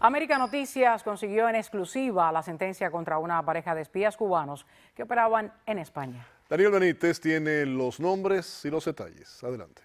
América Noticias consiguió en exclusiva la sentencia contra una pareja de espías cubanos que operaban en España. Daniel Benítez tiene los nombres y los detalles. Adelante.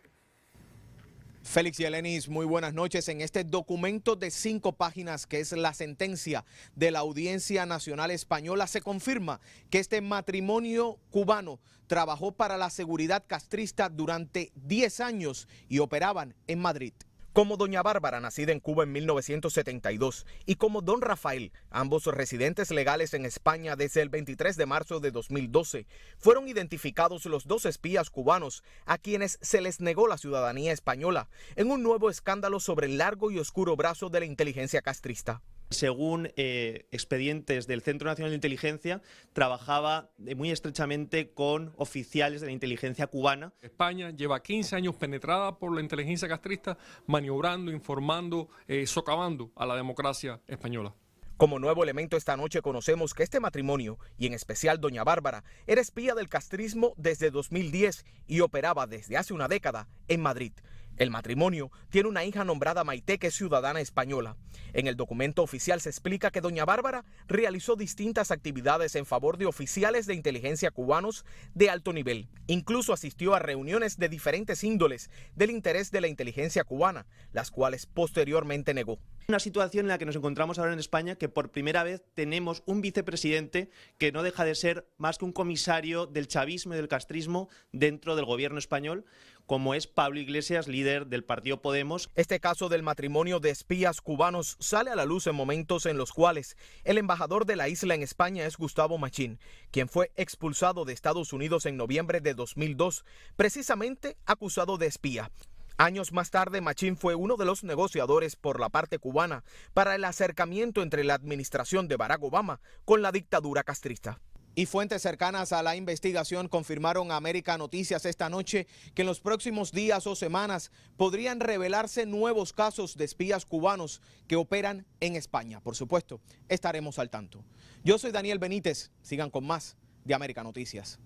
Félix y Elenis, muy buenas noches. En este documento de cinco páginas, que es la sentencia de la Audiencia Nacional Española, se confirma que este matrimonio cubano trabajó para la seguridad castrista durante 10 años y operaban en Madrid. Como Doña Bárbara, nacida en Cuba en 1972, y como Don Rafael, ambos residentes legales en España desde el 23 de marzo de 2012, fueron identificados los dos espías cubanos a quienes se les negó la ciudadanía española en un nuevo escándalo sobre el largo y oscuro brazo de la inteligencia castrista según eh, expedientes del Centro Nacional de Inteligencia, trabajaba eh, muy estrechamente con oficiales de la inteligencia cubana. España lleva 15 años penetrada por la inteligencia castrista, maniobrando, informando, eh, socavando a la democracia española. Como nuevo elemento esta noche conocemos que este matrimonio, y en especial doña Bárbara, era espía del castrismo desde 2010 y operaba desde hace una década en Madrid. El matrimonio tiene una hija nombrada Maite que es ciudadana española. En el documento oficial se explica que doña Bárbara realizó distintas actividades en favor de oficiales de inteligencia cubanos de alto nivel. Incluso asistió a reuniones de diferentes índoles del interés de la inteligencia cubana, las cuales posteriormente negó. Una situación en la que nos encontramos ahora en España que por primera vez tenemos un vicepresidente que no deja de ser más que un comisario del chavismo y del castrismo dentro del gobierno español, como es Pablo Iglesias, líder del partido Podemos. Este caso del matrimonio de espías cubanos sale a la luz en momentos en los cuales el embajador de la isla en España es Gustavo Machín, quien fue expulsado de Estados Unidos en noviembre de 2002, precisamente acusado de espía. Años más tarde, Machín fue uno de los negociadores por la parte cubana para el acercamiento entre la administración de Barack Obama con la dictadura castrista. Y fuentes cercanas a la investigación confirmaron a América Noticias esta noche que en los próximos días o semanas podrían revelarse nuevos casos de espías cubanos que operan en España. Por supuesto, estaremos al tanto. Yo soy Daniel Benítez. Sigan con más de América Noticias.